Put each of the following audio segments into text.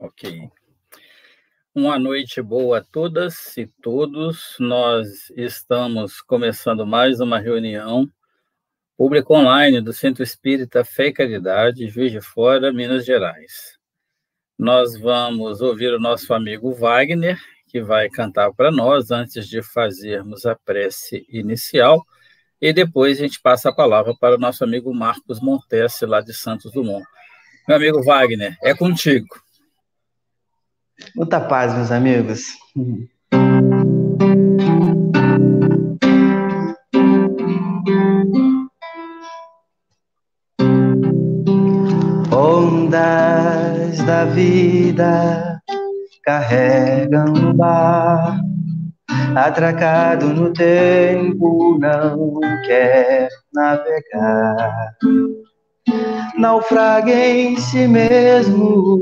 Ok. Uma noite boa a todas e todos. Nós estamos começando mais uma reunião pública online do Centro Espírita Fé e Caridade, Juiz de Fora, Minas Gerais. Nós vamos ouvir o nosso amigo Wagner, que vai cantar para nós antes de fazermos a prece inicial. E depois a gente passa a palavra para o nosso amigo Marcos Montesse, lá de Santos Dumont. Meu amigo Wagner, é contigo. Muita paz, meus amigos. Ondas da vida carregam o bar, atracado no tempo, não quer navegar. Naufrague em si mesmo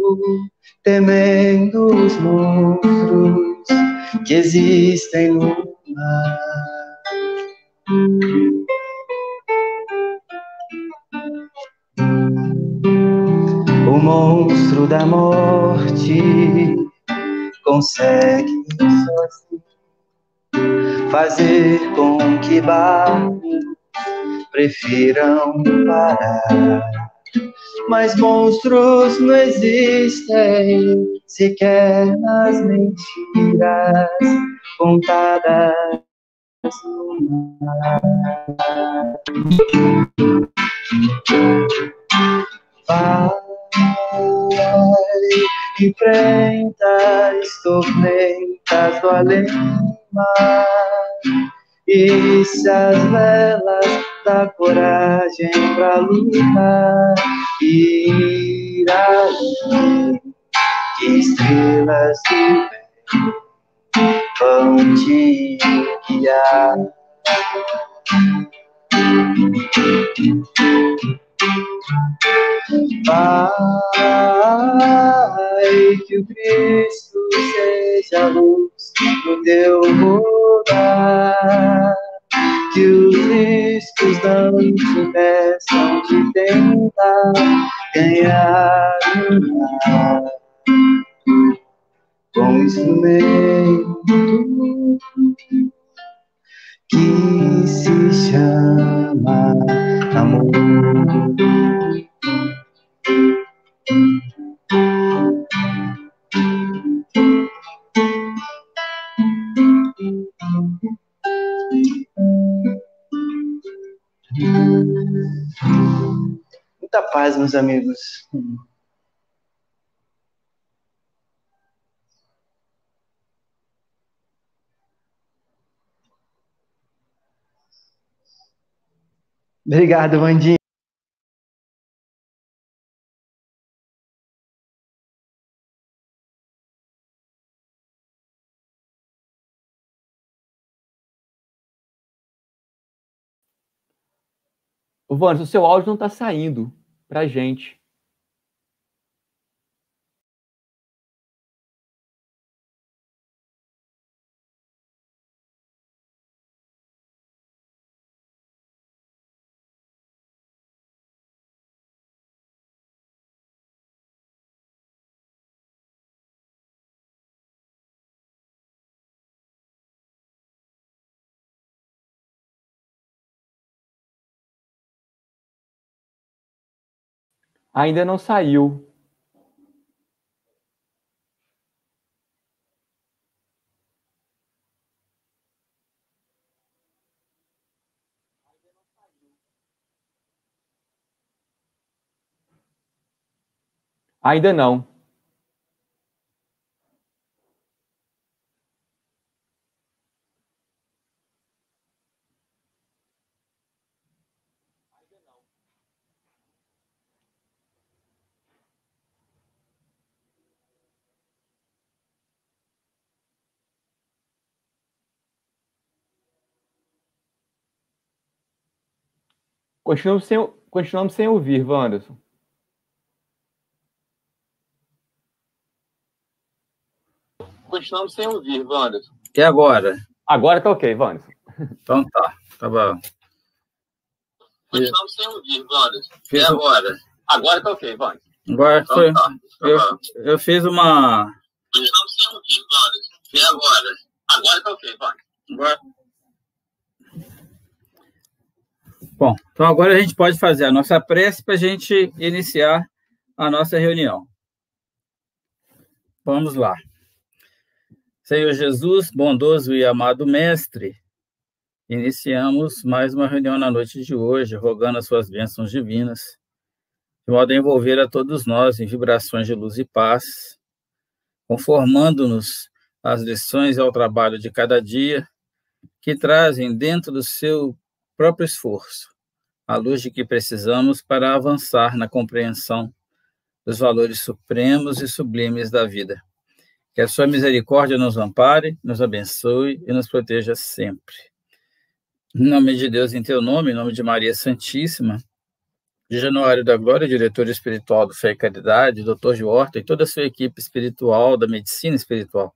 temendo os monstros que existem no mar. O monstro da morte consegue sozinho fazer com que barcos prefiram parar mas monstros não existem sequer nas mentiras contadas. no Vai, enfrenta as tormentas do além-mar E se as velas da coragem pra lutar Piraí, que estrelas do bem vão te guiar. Pai, que o Cristo seja a luz no teu lugar que os estudantes cessam de tentar ganhar um ar com instrumento que se chama amor. Muita paz, meus amigos. Obrigado, Vandi. Vânia, o seu áudio não está saindo para a gente Ainda não saiu. Ainda não. Continuamos sem, continuamos sem ouvir, Wanderson. Continuamos sem ouvir, Wanderson. E agora? Agora tá ok, Wanderson. Então tá, tá bom. Continuamos sem ouvir, Wanderson. E agora? Um... Agora tá ok, Wanderson. Agora então, foi. Tá, tá eu, eu fiz uma. Continuamos sem ouvir, Wanderson. E agora? Agora tá ok, Wanderson. Agora. Bom, então agora a gente pode fazer a nossa prece para a gente iniciar a nossa reunião. Vamos lá. Senhor Jesus, bondoso e amado Mestre, iniciamos mais uma reunião na noite de hoje, rogando as suas bênçãos divinas, de modo a envolver a todos nós em vibrações de luz e paz, conformando-nos às lições e ao trabalho de cada dia, que trazem dentro do seu próprio esforço, à luz de que precisamos para avançar na compreensão dos valores supremos e sublimes da vida. Que a sua misericórdia nos ampare, nos abençoe e nos proteja sempre. Em nome de Deus, em teu nome, em nome de Maria Santíssima, de Januário da Glória, diretor espiritual do Fé e Caridade, doutor de Horta e toda a sua equipe espiritual da medicina espiritual,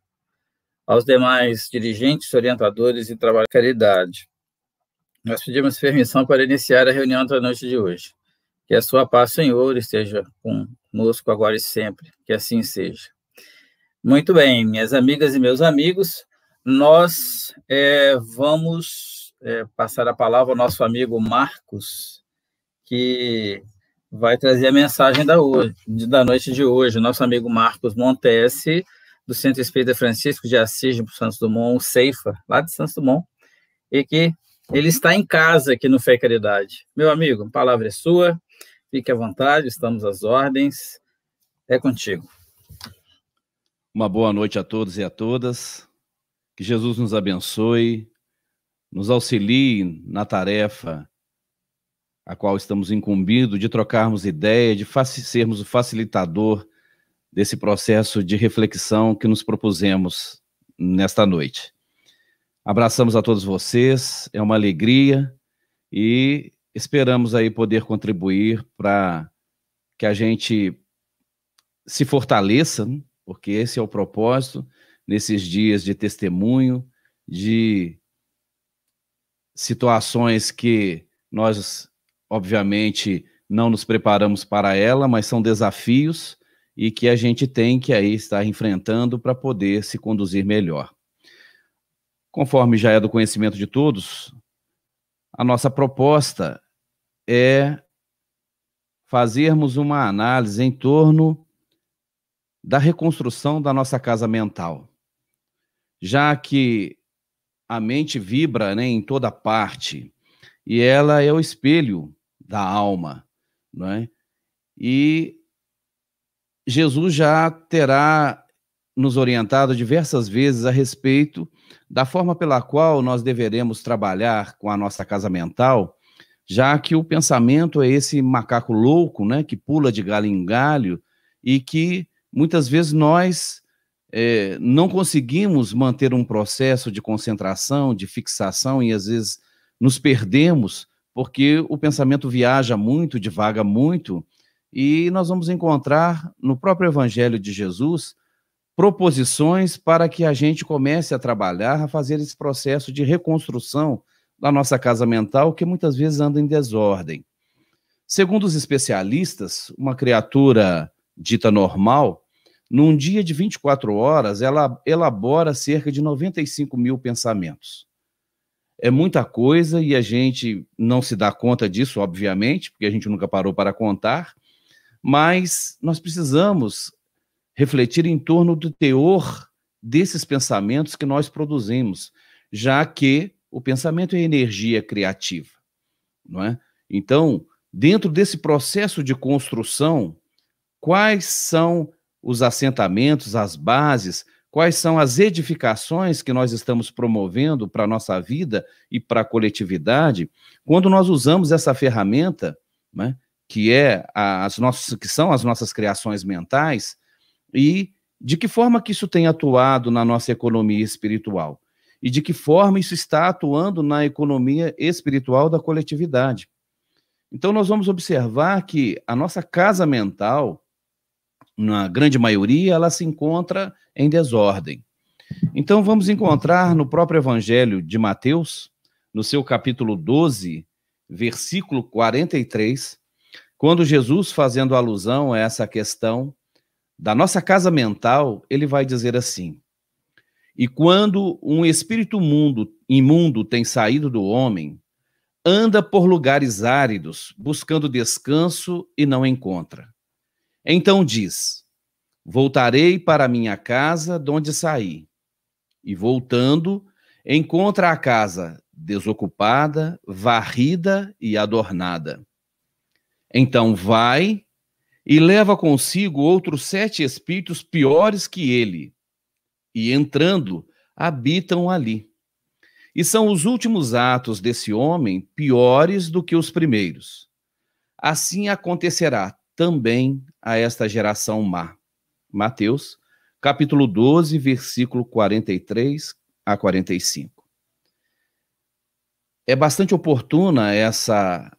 aos demais dirigentes, orientadores e trabalhadores da caridade. Nós pedimos permissão para iniciar a reunião da noite de hoje. Que a sua paz, Senhor, esteja conosco agora e sempre. Que assim seja. Muito bem, minhas amigas e meus amigos, nós é, vamos é, passar a palavra ao nosso amigo Marcos, que vai trazer a mensagem da, hoje, da noite de hoje. Nosso amigo Marcos Montesse do Centro Espírita Francisco de Assis de Santos Dumont, Ceifa, lá de Santos Dumont, e que ele está em casa aqui no Fé e Caridade. Meu amigo, a palavra é sua, fique à vontade, estamos às ordens, é contigo. Uma boa noite a todos e a todas, que Jesus nos abençoe, nos auxilie na tarefa a qual estamos incumbidos de trocarmos ideia, de sermos o facilitador desse processo de reflexão que nos propusemos nesta noite. Abraçamos a todos vocês, é uma alegria e esperamos aí poder contribuir para que a gente se fortaleça, né? porque esse é o propósito nesses dias de testemunho, de situações que nós, obviamente, não nos preparamos para ela, mas são desafios e que a gente tem que aí estar enfrentando para poder se conduzir melhor. Conforme já é do conhecimento de todos, a nossa proposta é fazermos uma análise em torno da reconstrução da nossa casa mental. Já que a mente vibra né, em toda parte e ela é o espelho da alma, não é? E Jesus já terá nos orientado diversas vezes a respeito da forma pela qual nós deveremos trabalhar com a nossa casa mental, já que o pensamento é esse macaco louco, né, que pula de galho em galho e que muitas vezes nós é, não conseguimos manter um processo de concentração, de fixação e às vezes nos perdemos porque o pensamento viaja muito, divaga muito e nós vamos encontrar no próprio Evangelho de Jesus proposições para que a gente comece a trabalhar, a fazer esse processo de reconstrução da nossa casa mental, que muitas vezes anda em desordem. Segundo os especialistas, uma criatura dita normal, num dia de 24 horas, ela elabora cerca de 95 mil pensamentos. É muita coisa e a gente não se dá conta disso, obviamente, porque a gente nunca parou para contar, mas nós precisamos refletir em torno do teor desses pensamentos que nós produzimos, já que o pensamento é energia criativa, não é? Então, dentro desse processo de construção, quais são os assentamentos, as bases, quais são as edificações que nós estamos promovendo para a nossa vida e para a coletividade, quando nós usamos essa ferramenta, né, que, é as nossas, que são as nossas criações mentais, e de que forma que isso tem atuado na nossa economia espiritual e de que forma isso está atuando na economia espiritual da coletividade. Então nós vamos observar que a nossa casa mental, na grande maioria, ela se encontra em desordem. Então vamos encontrar no próprio evangelho de Mateus, no seu capítulo 12, versículo 43, quando Jesus fazendo alusão a essa questão da nossa casa mental, ele vai dizer assim: E quando um espírito mundo, imundo tem saído do homem, anda por lugares áridos, buscando descanso e não encontra. Então diz: Voltarei para minha casa de onde saí. E voltando, encontra a casa desocupada, varrida e adornada. Então vai e leva consigo outros sete espíritos piores que ele, e entrando, habitam ali. E são os últimos atos desse homem piores do que os primeiros. Assim acontecerá também a esta geração má. Mateus, capítulo 12, versículo 43 a 45. É bastante oportuna essa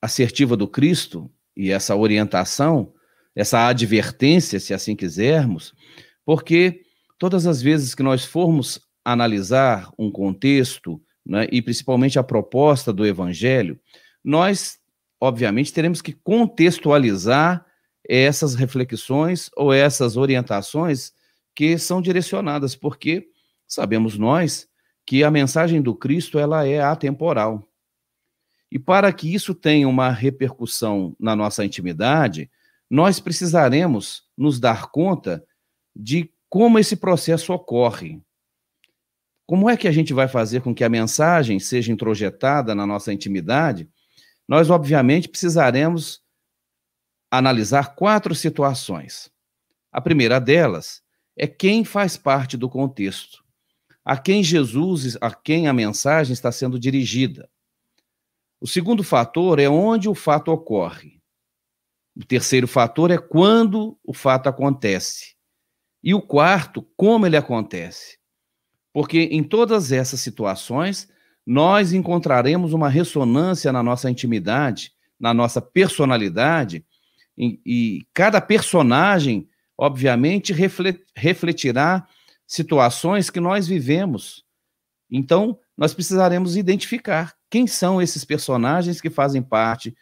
assertiva do Cristo e essa orientação, essa advertência, se assim quisermos, porque todas as vezes que nós formos analisar um contexto, né, e principalmente a proposta do Evangelho, nós, obviamente, teremos que contextualizar essas reflexões ou essas orientações que são direcionadas, porque sabemos nós que a mensagem do Cristo ela é atemporal. E para que isso tenha uma repercussão na nossa intimidade, nós precisaremos nos dar conta de como esse processo ocorre. Como é que a gente vai fazer com que a mensagem seja introjetada na nossa intimidade? Nós, obviamente, precisaremos analisar quatro situações. A primeira delas é quem faz parte do contexto, a quem Jesus, a quem a mensagem está sendo dirigida. O segundo fator é onde o fato ocorre. O terceiro fator é quando o fato acontece. E o quarto, como ele acontece. Porque em todas essas situações, nós encontraremos uma ressonância na nossa intimidade, na nossa personalidade, e, e cada personagem, obviamente, refletirá situações que nós vivemos. Então, nós precisaremos identificar quem são esses personagens que fazem parte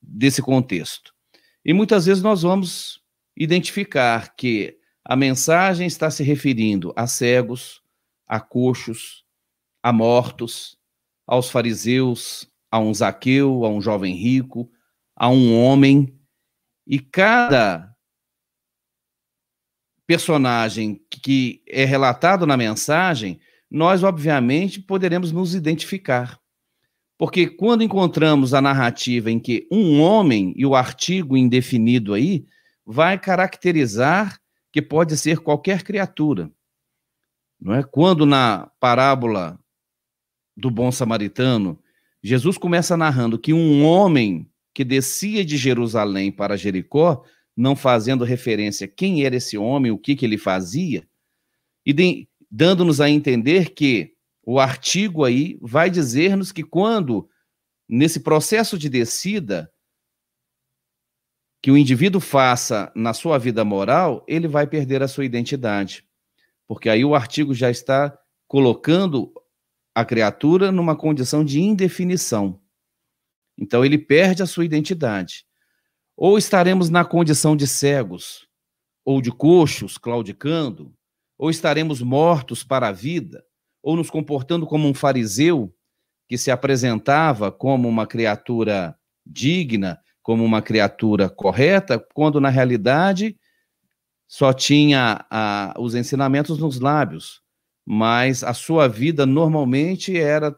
desse contexto. E muitas vezes nós vamos identificar que a mensagem está se referindo a cegos, a coxos, a mortos, aos fariseus, a um Zaqueu, a um jovem rico, a um homem. E cada personagem que é relatado na mensagem nós, obviamente, poderemos nos identificar. Porque quando encontramos a narrativa em que um homem e o artigo indefinido aí vai caracterizar que pode ser qualquer criatura. Não é? Quando na parábola do bom samaritano, Jesus começa narrando que um homem que descia de Jerusalém para Jericó, não fazendo referência a quem era esse homem, o que, que ele fazia, dando-nos a entender que o artigo aí vai dizer-nos que quando, nesse processo de descida, que o indivíduo faça na sua vida moral, ele vai perder a sua identidade. Porque aí o artigo já está colocando a criatura numa condição de indefinição. Então ele perde a sua identidade. Ou estaremos na condição de cegos, ou de coxos, claudicando, ou estaremos mortos para a vida? Ou nos comportando como um fariseu que se apresentava como uma criatura digna, como uma criatura correta, quando na realidade só tinha a, os ensinamentos nos lábios, mas a sua vida normalmente era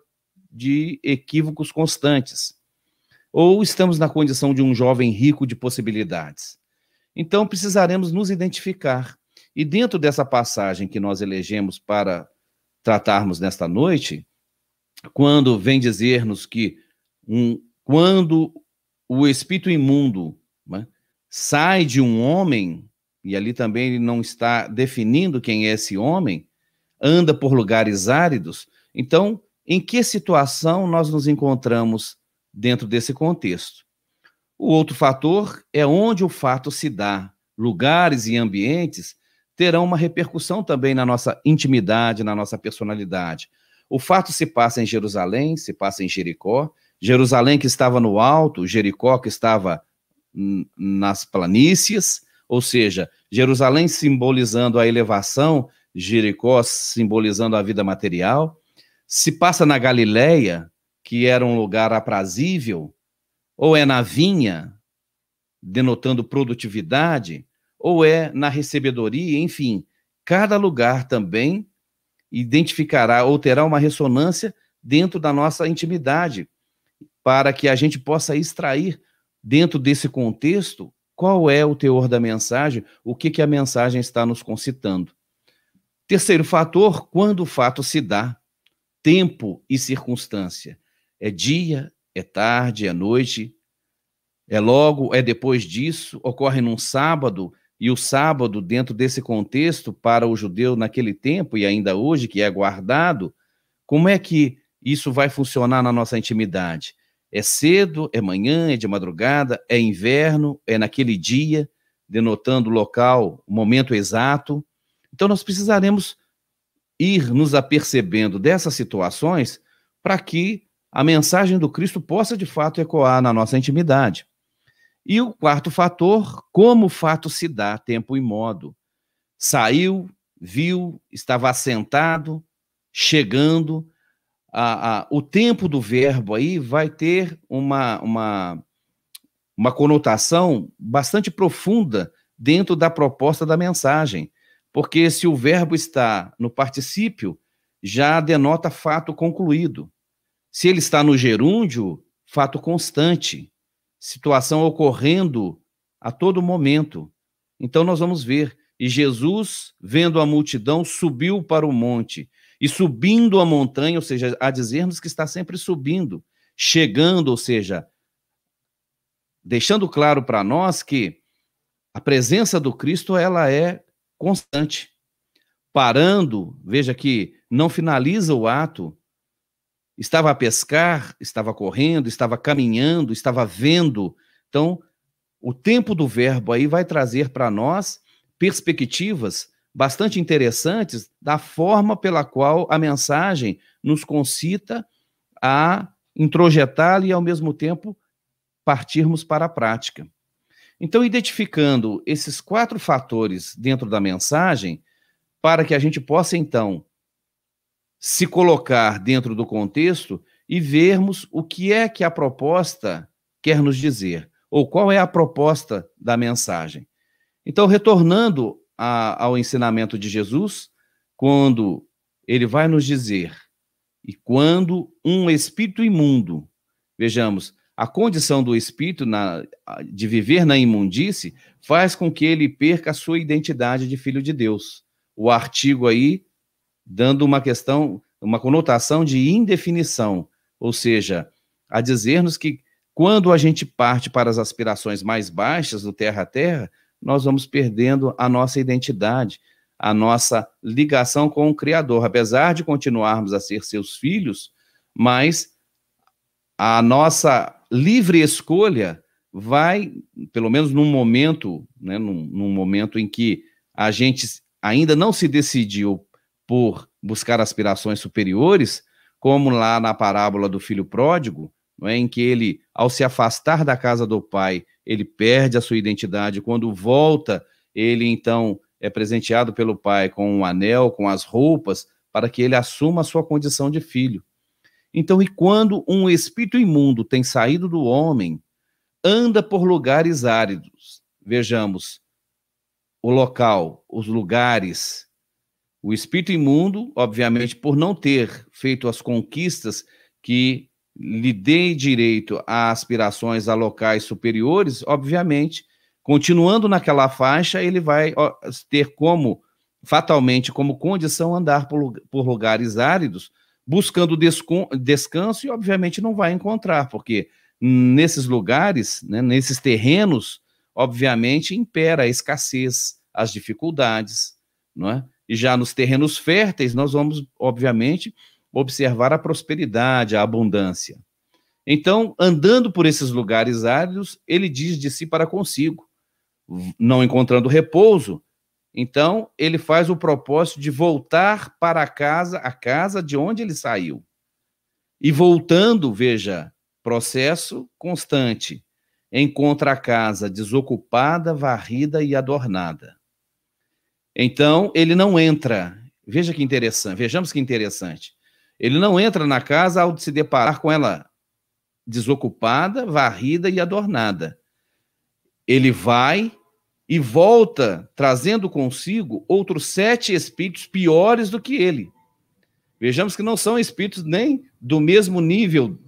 de equívocos constantes. Ou estamos na condição de um jovem rico de possibilidades. Então precisaremos nos identificar. E dentro dessa passagem que nós elegemos para tratarmos nesta noite, quando vem dizer-nos que um, quando o espírito imundo né, sai de um homem, e ali também ele não está definindo quem é esse homem, anda por lugares áridos, então em que situação nós nos encontramos dentro desse contexto? O outro fator é onde o fato se dá, lugares e ambientes terão uma repercussão também na nossa intimidade, na nossa personalidade. O fato se passa em Jerusalém, se passa em Jericó. Jerusalém que estava no alto, Jericó que estava nas planícies, ou seja, Jerusalém simbolizando a elevação, Jericó simbolizando a vida material. Se passa na Galileia, que era um lugar aprazível, ou é na vinha, denotando produtividade, ou é na recebedoria, enfim, cada lugar também identificará ou terá uma ressonância dentro da nossa intimidade, para que a gente possa extrair dentro desse contexto qual é o teor da mensagem, o que, que a mensagem está nos concitando. Terceiro fator, quando o fato se dá, tempo e circunstância. É dia, é tarde, é noite, é logo, é depois disso, ocorre num sábado, e o sábado, dentro desse contexto, para o judeu naquele tempo e ainda hoje, que é guardado, como é que isso vai funcionar na nossa intimidade? É cedo, é manhã, é de madrugada, é inverno, é naquele dia, denotando o local, o momento exato. Então, nós precisaremos ir nos apercebendo dessas situações para que a mensagem do Cristo possa de fato ecoar na nossa intimidade. E o quarto fator, como o fato se dá, tempo e modo. Saiu, viu, estava assentado, chegando. A, a, o tempo do verbo aí vai ter uma, uma, uma conotação bastante profunda dentro da proposta da mensagem. Porque se o verbo está no particípio, já denota fato concluído. Se ele está no gerúndio, fato constante situação ocorrendo a todo momento. Então nós vamos ver. E Jesus, vendo a multidão, subiu para o monte. E subindo a montanha, ou seja, a dizermos que está sempre subindo, chegando, ou seja, deixando claro para nós que a presença do Cristo ela é constante. Parando, veja que não finaliza o ato, Estava a pescar, estava correndo, estava caminhando, estava vendo. Então, o tempo do verbo aí vai trazer para nós perspectivas bastante interessantes da forma pela qual a mensagem nos concita a introjetá-la e, ao mesmo tempo, partirmos para a prática. Então, identificando esses quatro fatores dentro da mensagem, para que a gente possa, então, se colocar dentro do contexto e vermos o que é que a proposta quer nos dizer, ou qual é a proposta da mensagem. Então, retornando a, ao ensinamento de Jesus, quando ele vai nos dizer, e quando um espírito imundo, vejamos, a condição do espírito na, de viver na imundice faz com que ele perca a sua identidade de filho de Deus. O artigo aí dando uma questão, uma conotação de indefinição, ou seja, a dizer-nos que quando a gente parte para as aspirações mais baixas do terra a terra, nós vamos perdendo a nossa identidade, a nossa ligação com o Criador. Apesar de continuarmos a ser seus filhos, mas a nossa livre escolha vai, pelo menos num momento, né, num, num momento em que a gente ainda não se decidiu por buscar aspirações superiores, como lá na parábola do filho pródigo, é? em que ele, ao se afastar da casa do pai, ele perde a sua identidade. Quando volta, ele então é presenteado pelo pai com um anel, com as roupas, para que ele assuma a sua condição de filho. Então, e quando um espírito imundo tem saído do homem, anda por lugares áridos. Vejamos o local, os lugares o espírito imundo, obviamente, por não ter feito as conquistas que lhe dê direito a aspirações a locais superiores, obviamente, continuando naquela faixa, ele vai ter como, fatalmente, como condição andar por lugares áridos, buscando descanso e, obviamente, não vai encontrar, porque nesses lugares, né, nesses terrenos, obviamente, impera a escassez, as dificuldades, não é? Já nos terrenos férteis, nós vamos, obviamente, observar a prosperidade, a abundância. Então, andando por esses lugares áridos, ele diz de si para consigo, não encontrando repouso. Então, ele faz o propósito de voltar para a casa, a casa de onde ele saiu. E voltando, veja, processo constante. Encontra a casa desocupada, varrida e adornada. Então, ele não entra. Veja que interessante, vejamos que interessante. Ele não entra na casa ao se deparar com ela desocupada, varrida e adornada. Ele vai e volta trazendo consigo outros sete espíritos piores do que ele. Vejamos que não são espíritos nem do mesmo nível,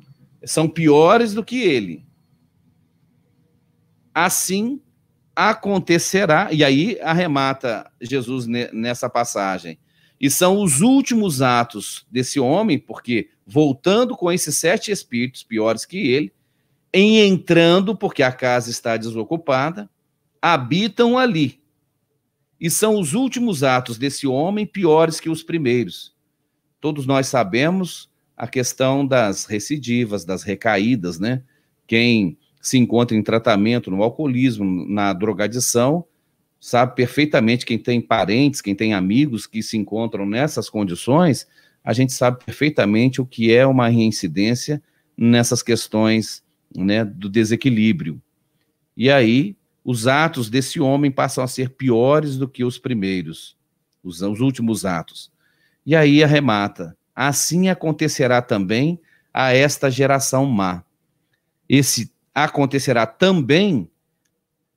são piores do que ele. Assim, acontecerá, e aí arremata Jesus nessa passagem. E são os últimos atos desse homem, porque voltando com esses sete espíritos piores que ele, em entrando, porque a casa está desocupada, habitam ali. E são os últimos atos desse homem piores que os primeiros. Todos nós sabemos a questão das recidivas, das recaídas, né? Quem se encontra em tratamento no alcoolismo, na drogadição, sabe perfeitamente quem tem parentes, quem tem amigos que se encontram nessas condições, a gente sabe perfeitamente o que é uma reincidência nessas questões né, do desequilíbrio. E aí, os atos desse homem passam a ser piores do que os primeiros, os, os últimos atos. E aí arremata: assim acontecerá também a esta geração má. Esse acontecerá também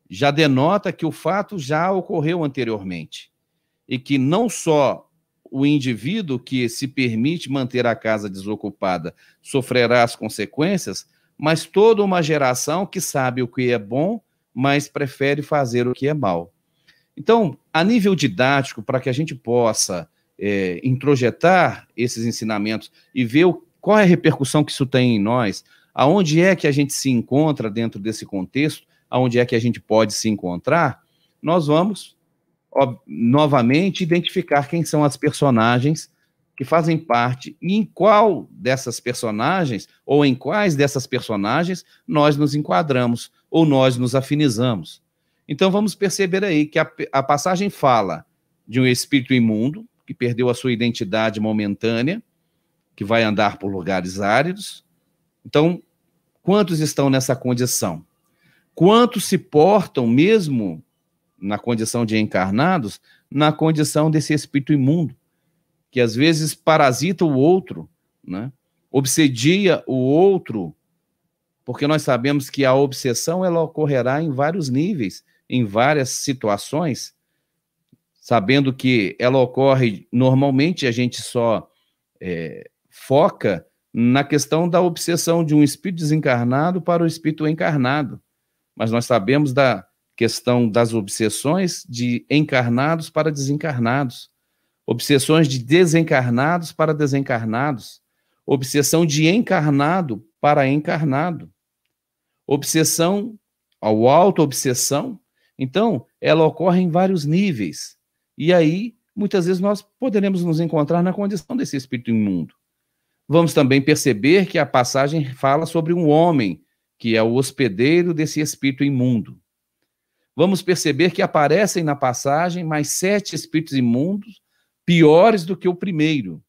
já denota que o fato já ocorreu anteriormente e que não só o indivíduo que se permite manter a casa desocupada sofrerá as consequências, mas toda uma geração que sabe o que é bom, mas prefere fazer o que é mal. Então, a nível didático, para que a gente possa é, introjetar esses ensinamentos e ver o, qual é a repercussão que isso tem em nós, Aonde é que a gente se encontra dentro desse contexto? Aonde é que a gente pode se encontrar? Nós vamos ó, novamente identificar quem são as personagens que fazem parte e em qual dessas personagens ou em quais dessas personagens nós nos enquadramos ou nós nos afinizamos. Então vamos perceber aí que a, a passagem fala de um espírito imundo que perdeu a sua identidade momentânea, que vai andar por lugares áridos, então, quantos estão nessa condição? Quantos se portam, mesmo na condição de encarnados, na condição desse espírito imundo, que às vezes parasita o outro, né? obsedia o outro, porque nós sabemos que a obsessão ela ocorrerá em vários níveis, em várias situações, sabendo que ela ocorre normalmente a gente só é, foca na questão da obsessão de um espírito desencarnado para o espírito encarnado. Mas nós sabemos da questão das obsessões de encarnados para desencarnados, obsessões de desencarnados para desencarnados, obsessão de encarnado para encarnado, obsessão ao auto-obsessão. Então, ela ocorre em vários níveis. E aí, muitas vezes, nós poderemos nos encontrar na condição desse espírito imundo. Vamos também perceber que a passagem fala sobre um homem, que é o hospedeiro desse espírito imundo. Vamos perceber que aparecem na passagem mais sete espíritos imundos, piores do que o primeiro.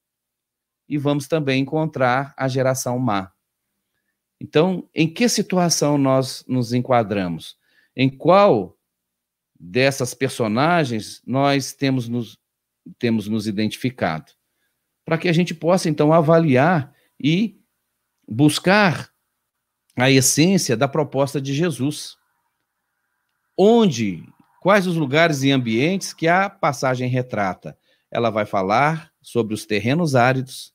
E vamos também encontrar a geração má. Então, em que situação nós nos enquadramos? Em qual dessas personagens nós temos nos, temos nos identificado? para que a gente possa então avaliar e buscar a essência da proposta de Jesus. Onde, quais os lugares e ambientes que a passagem retrata? Ela vai falar sobre os terrenos áridos,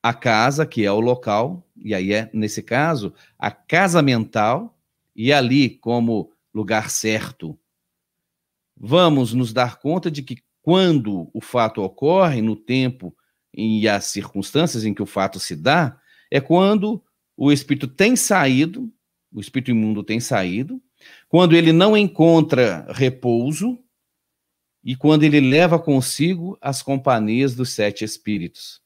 a casa, que é o local, e aí é, nesse caso, a casa mental, e ali como lugar certo. Vamos nos dar conta de que quando o fato ocorre no tempo e as circunstâncias em que o fato se dá é quando o espírito tem saído, o espírito imundo tem saído, quando ele não encontra repouso e quando ele leva consigo as companhias dos sete espíritos.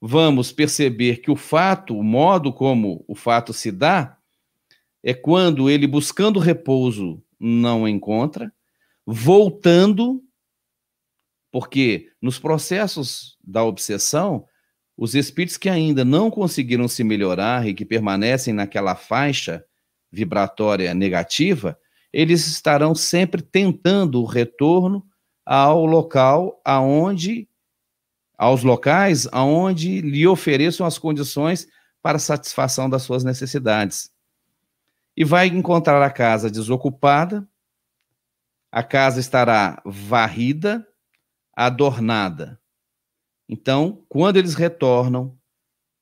Vamos perceber que o fato, o modo como o fato se dá, é quando ele buscando repouso não encontra, voltando porque nos processos da obsessão, os espíritos que ainda não conseguiram se melhorar e que permanecem naquela faixa vibratória negativa, eles estarão sempre tentando o retorno ao local aonde aos locais aonde lhe ofereçam as condições para satisfação das suas necessidades. E vai encontrar a casa desocupada, a casa estará varrida, adornada. Então, quando eles retornam,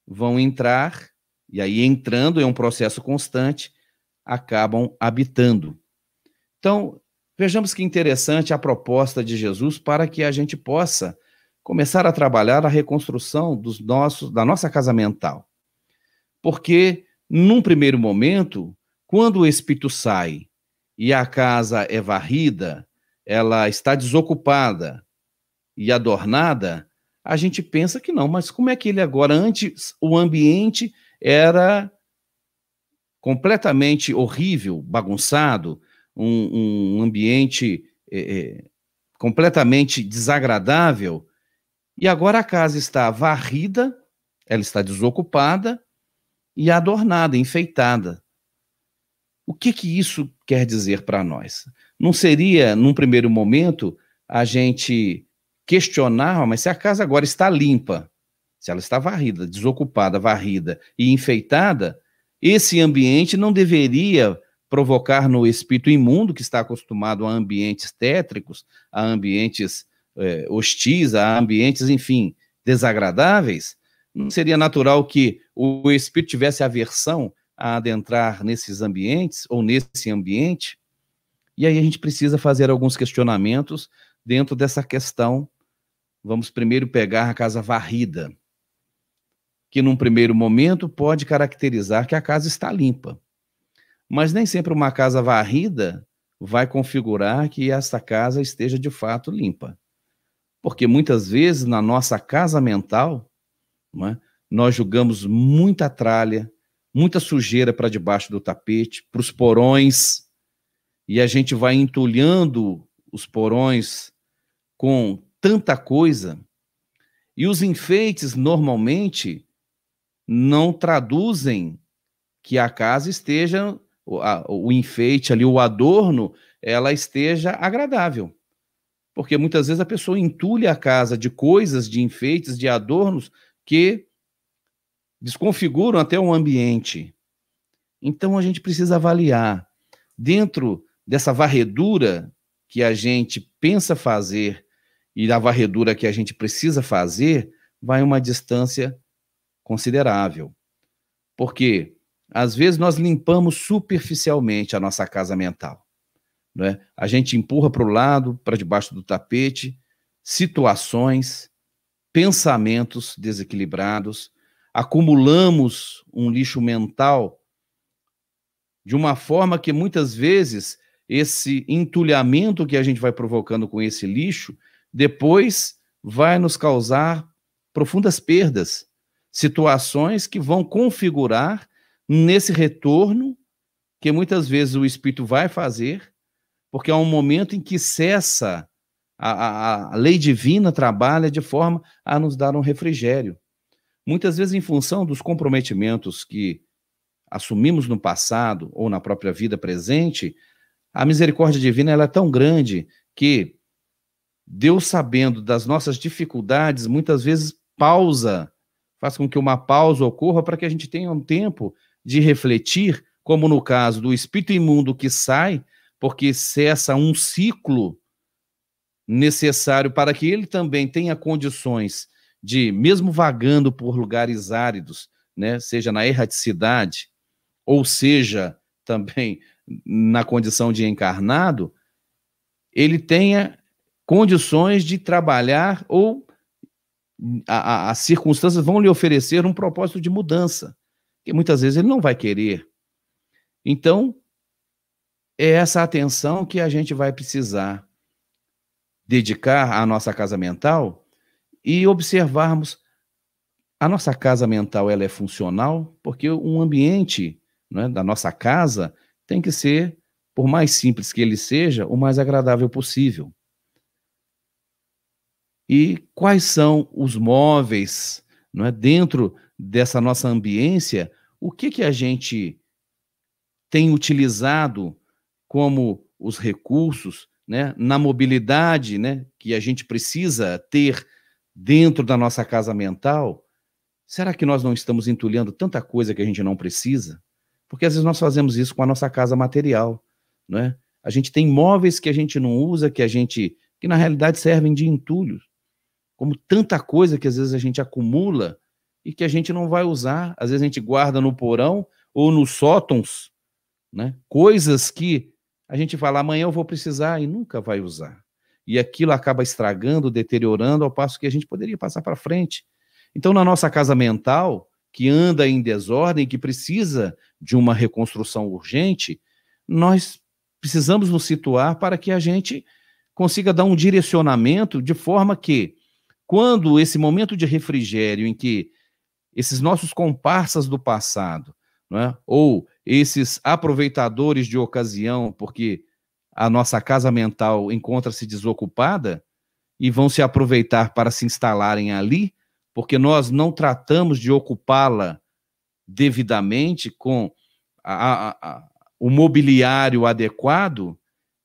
vão entrar, e aí entrando é um processo constante, acabam habitando. Então, vejamos que interessante a proposta de Jesus para que a gente possa começar a trabalhar a reconstrução dos nossos, da nossa casa mental. Porque, num primeiro momento, quando o espírito sai e a casa é varrida, ela está desocupada, e adornada, a gente pensa que não, mas como é que ele agora, antes o ambiente era completamente horrível, bagunçado, um, um ambiente é, completamente desagradável, e agora a casa está varrida, ela está desocupada e adornada, enfeitada. O que que isso quer dizer para nós? Não seria, num primeiro momento, a gente questionar, ah, mas se a casa agora está limpa, se ela está varrida, desocupada, varrida e enfeitada, esse ambiente não deveria provocar no espírito imundo, que está acostumado a ambientes tétricos, a ambientes é, hostis, a ambientes, enfim, desagradáveis, não seria natural que o espírito tivesse aversão a adentrar nesses ambientes ou nesse ambiente? E aí a gente precisa fazer alguns questionamentos dentro dessa questão Vamos primeiro pegar a casa varrida, que num primeiro momento pode caracterizar que a casa está limpa. Mas nem sempre uma casa varrida vai configurar que essa casa esteja de fato limpa. Porque muitas vezes na nossa casa mental, é, nós julgamos muita tralha, muita sujeira para debaixo do tapete, para os porões, e a gente vai entulhando os porões com tanta coisa. E os enfeites, normalmente, não traduzem que a casa esteja, o, enfeite ali, o adorno, ela esteja agradável. Porque muitas vezes a pessoa entulha a casa de coisas, de enfeites, de adornos que desconfiguram até o ambiente. Então a gente precisa avaliar dentro dessa varredura que a gente pensa fazer e da varredura que a gente precisa fazer, vai uma distância considerável. Porque às vezes nós limpamos superficialmente a nossa casa mental. Né? A gente empurra para o lado, para debaixo do tapete, situações, pensamentos desequilibrados, acumulamos um lixo mental de uma forma que muitas vezes esse entulhamento que a gente vai provocando com esse lixo depois vai nos causar profundas perdas, situações que vão configurar nesse retorno que muitas vezes o espírito vai fazer, porque é um momento em que cessa a, a, a lei divina trabalha de forma a nos dar um refrigério. Muitas vezes, em função dos comprometimentos que assumimos no passado ou na própria vida presente, a misericórdia divina ela é tão grande que Deus, sabendo das nossas dificuldades, muitas vezes pausa, faz com que uma pausa ocorra para que a gente tenha um tempo de refletir, como no caso do espírito imundo que sai, porque cessa um ciclo necessário para que ele também tenha condições de, mesmo vagando por lugares áridos, né, seja na erraticidade, ou seja também na condição de encarnado, ele tenha condições de trabalhar ou as circunstâncias vão lhe oferecer um propósito de mudança, que muitas vezes ele não vai querer. Então, é essa atenção que a gente vai precisar dedicar à nossa casa mental e observarmos a nossa casa mental ela é funcional porque um ambiente né, da nossa casa tem que ser, por mais simples que ele seja, o mais agradável possível e quais são os móveis, não é? Dentro dessa nossa ambiência, o que que a gente tem utilizado como os recursos, né, na mobilidade, né, que a gente precisa ter dentro da nossa casa mental? Será que nós não estamos entulhando tanta coisa que a gente não precisa? Porque às vezes nós fazemos isso com a nossa casa material, não é? A gente tem móveis que a gente não usa, que a gente que na realidade servem de entulhos como tanta coisa que às vezes a gente acumula e que a gente não vai usar. Às vezes a gente guarda no porão ou nos sótãos, né? Coisas que a gente fala amanhã eu vou precisar e nunca vai usar. E aquilo acaba estragando, deteriorando, ao passo que a gente poderia passar para frente. Então, na nossa casa mental, que anda em desordem, que precisa de uma reconstrução urgente, nós precisamos nos situar para que a gente consiga dar um direcionamento de forma que quando esse momento de refrigério em que esses nossos comparsas do passado, é, ou esses aproveitadores de ocasião, porque a nossa casa mental encontra-se desocupada e vão se aproveitar para se instalarem ali, porque nós não tratamos de ocupá-la devidamente com a, a, a, o mobiliário adequado,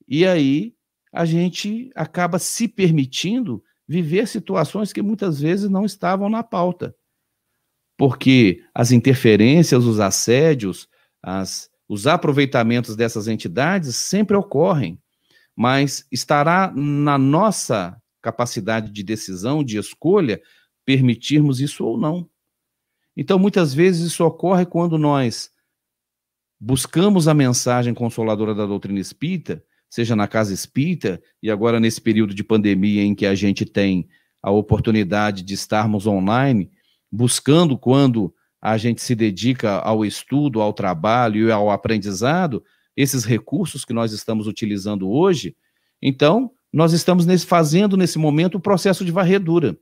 e aí a gente acaba se permitindo viver situações que muitas vezes não estavam na pauta. Porque as interferências, os assédios, as, os aproveitamentos dessas entidades sempre ocorrem, mas estará na nossa capacidade de decisão, de escolha, permitirmos isso ou não. Então, muitas vezes isso ocorre quando nós buscamos a mensagem consoladora da doutrina espírita seja na casa espírita, e agora nesse período de pandemia em que a gente tem a oportunidade de estarmos online, buscando quando a gente se dedica ao estudo, ao trabalho e ao aprendizado, esses recursos que nós estamos utilizando hoje, então nós estamos nesse, fazendo nesse momento o processo de varredura.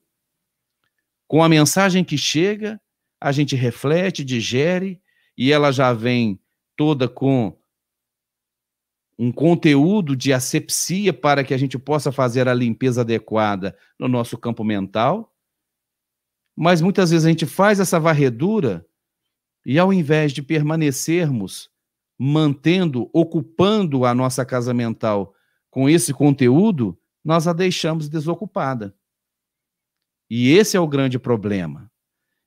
Com a mensagem que chega, a gente reflete, digere, e ela já vem toda com um conteúdo de asepsia para que a gente possa fazer a limpeza adequada no nosso campo mental. Mas muitas vezes a gente faz essa varredura e ao invés de permanecermos mantendo, ocupando a nossa casa mental com esse conteúdo, nós a deixamos desocupada. E esse é o grande problema.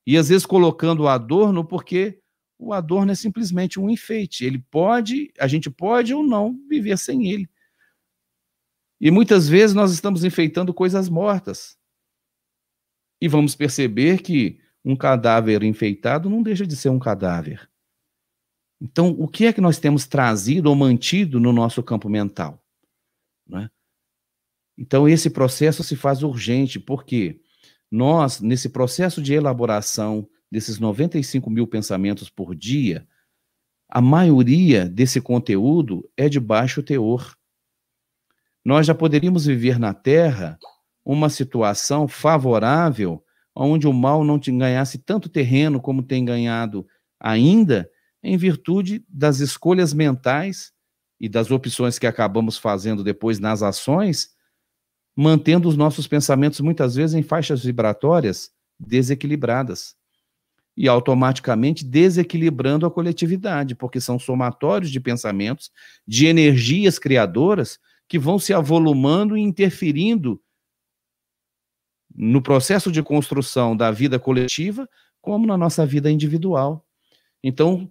E às vezes colocando o adorno porque o Adorno é simplesmente um enfeite. Ele pode, a gente pode ou não viver sem ele. E muitas vezes nós estamos enfeitando coisas mortas. E vamos perceber que um cadáver enfeitado não deixa de ser um cadáver. Então, o que é que nós temos trazido ou mantido no nosso campo mental? Né? Então, esse processo se faz urgente, porque nós, nesse processo de elaboração, desses 95 mil pensamentos por dia, a maioria desse conteúdo é de baixo teor. Nós já poderíamos viver na Terra uma situação favorável onde o mal não ganhasse tanto terreno como tem ganhado ainda, em virtude das escolhas mentais e das opções que acabamos fazendo depois nas ações, mantendo os nossos pensamentos muitas vezes em faixas vibratórias desequilibradas e automaticamente desequilibrando a coletividade, porque são somatórios de pensamentos, de energias criadoras que vão se avolumando e interferindo no processo de construção da vida coletiva, como na nossa vida individual. Então,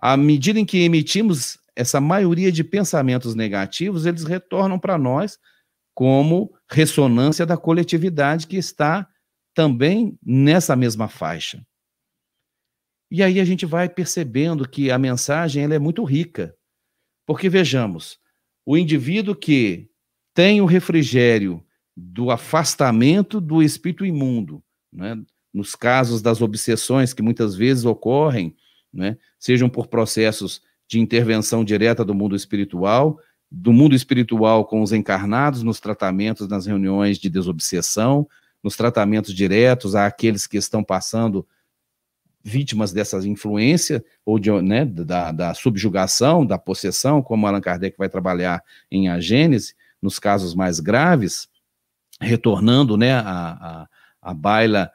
à medida em que emitimos essa maioria de pensamentos negativos, eles retornam para nós como ressonância da coletividade que está também nessa mesma faixa. E aí a gente vai percebendo que a mensagem ela é muito rica. Porque vejamos, o indivíduo que tem o refrigério do afastamento do espírito imundo, né? nos casos das obsessões que muitas vezes ocorrem, né? sejam por processos de intervenção direta do mundo espiritual, do mundo espiritual com os encarnados nos tratamentos, nas reuniões de desobsessão, nos tratamentos diretos àqueles que estão passando vítimas dessas influência ou de, né, da, da, subjugação, da possessão, como Allan Kardec vai trabalhar em A Gênese, nos casos mais graves, retornando né, a, a, a baila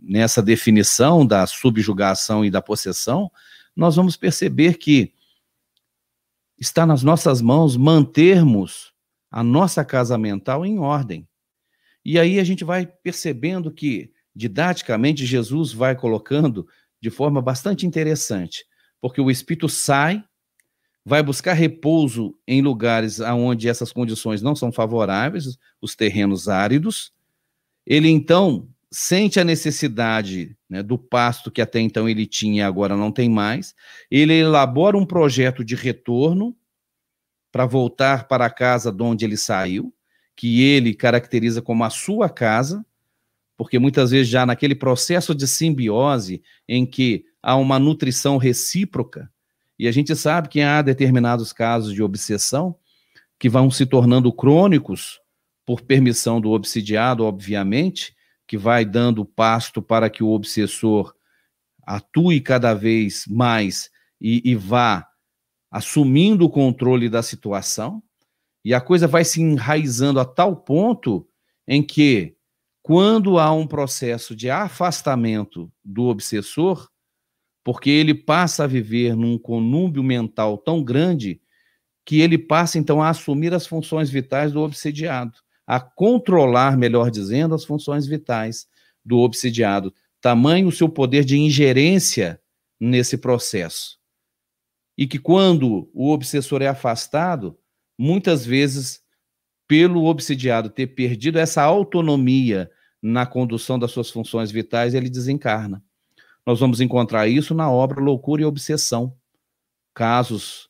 nessa definição da subjugação e da possessão, nós vamos perceber que está nas nossas mãos mantermos a nossa casa mental em ordem. E aí a gente vai percebendo que didaticamente, Jesus vai colocando de forma bastante interessante, porque o espírito sai, vai buscar repouso em lugares onde essas condições não são favoráveis, os terrenos áridos. Ele então sente a necessidade né, do pasto que até então ele tinha e agora não tem mais. Ele elabora um projeto de retorno para voltar para a casa de onde ele saiu, que ele caracteriza como a sua casa porque muitas vezes já naquele processo de simbiose em que há uma nutrição recíproca, e a gente sabe que há determinados casos de obsessão que vão se tornando crônicos por permissão do obsidiado, obviamente, que vai dando pasto para que o obsessor atue cada vez mais e, e vá assumindo o controle da situação, e a coisa vai se enraizando a tal ponto em que quando há um processo de afastamento do obsessor, porque ele passa a viver num conúbio mental tão grande que ele passa então a assumir as funções vitais do obsediado, a controlar, melhor dizendo, as funções vitais do obsediado. Tamanho o seu poder de ingerência nesse processo. E que quando o obsessor é afastado, muitas vezes pelo obsidiado ter perdido essa autonomia na condução das suas funções vitais, ele desencarna. Nós vamos encontrar isso na obra Loucura e Obsessão. Casos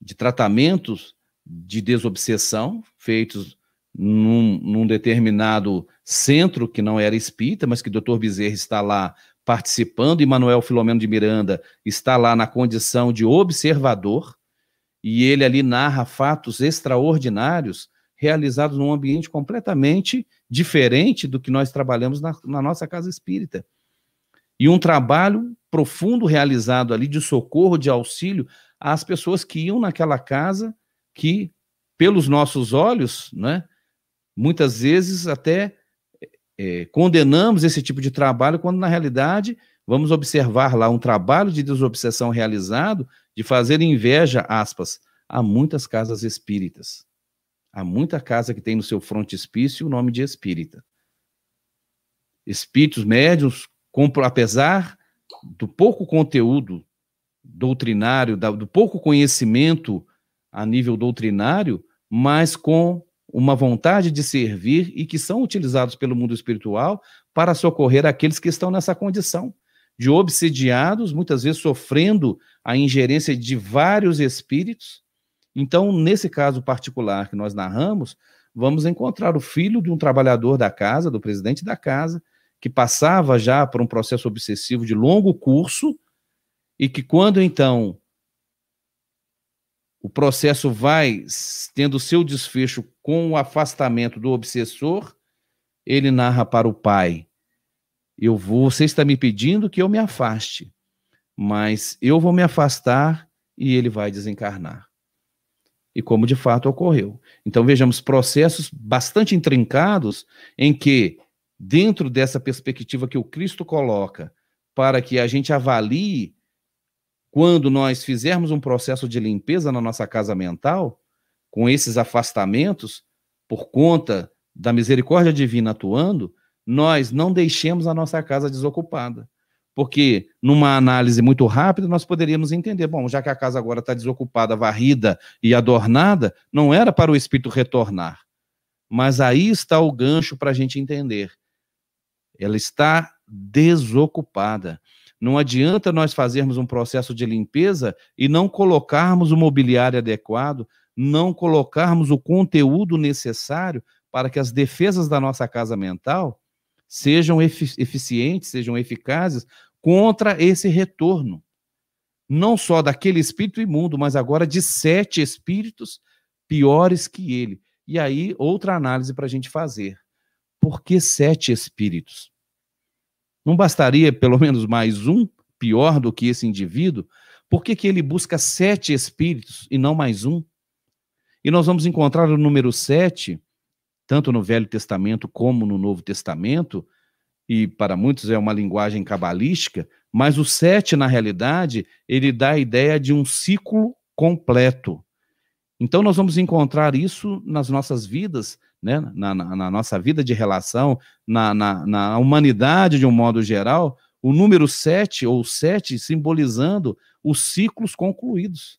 de tratamentos de desobsessão feitos num, num, determinado centro que não era espírita, mas que o doutor Bezerra está lá participando, e Manuel Filomeno de Miranda está lá na condição de observador, e ele ali narra fatos extraordinários realizados num ambiente completamente diferente do que nós trabalhamos na, na nossa casa espírita. E um trabalho profundo realizado ali de socorro, de auxílio às pessoas que iam naquela casa que, pelos nossos olhos, né, muitas vezes até é, condenamos esse tipo de trabalho, quando na realidade vamos observar lá um trabalho de desobsessão realizado de fazer inveja, aspas, a muitas casas espíritas. Há muita casa que tem no seu frontispício o nome de espírita. Espíritos médios, apesar do pouco conteúdo doutrinário, do pouco conhecimento a nível doutrinário, mas com uma vontade de servir e que são utilizados pelo mundo espiritual para socorrer aqueles que estão nessa condição de obsidiados, muitas vezes sofrendo a ingerência de vários espíritos então, nesse caso particular que nós narramos, vamos encontrar o filho de um trabalhador da casa, do presidente da casa, que passava já por um processo obsessivo de longo curso e que quando então o processo vai tendo seu desfecho com o afastamento do obsessor, ele narra para o pai: Eu vou, você está me pedindo que eu me afaste, mas eu vou me afastar e ele vai desencarnar e como de fato ocorreu. Então vejamos processos bastante intrincados em que, dentro dessa perspectiva que o Cristo coloca, para que a gente avalie quando nós fizermos um processo de limpeza na nossa casa mental, com esses afastamentos, por conta da misericórdia divina atuando, nós não deixemos a nossa casa desocupada porque numa análise muito rápida nós poderíamos entender, bom, já que a casa agora está desocupada, varrida e adornada, não era para o espírito retornar. Mas aí está o gancho para a gente entender. Ela está desocupada. Não adianta nós fazermos um processo de limpeza e não colocarmos o mobiliário adequado, não colocarmos o conteúdo necessário para que as defesas da nossa casa mental sejam eficientes, sejam eficazes, contra esse retorno, não só daquele espírito imundo, mas agora de sete espíritos piores que ele. E aí, outra análise para a gente fazer. Por que sete espíritos? Não bastaria pelo menos mais um pior do que esse indivíduo? Por que, que ele busca sete espíritos e não mais um? E nós vamos encontrar o número sete, tanto no Velho Testamento como no Novo Testamento, e para muitos é uma linguagem cabalística, mas o sete, na realidade, ele dá a ideia de um ciclo completo. Então, nós vamos encontrar isso nas nossas vidas, né? na, na, na nossa vida de relação, na, na, na humanidade de um modo geral, o número sete ou sete simbolizando os ciclos concluídos.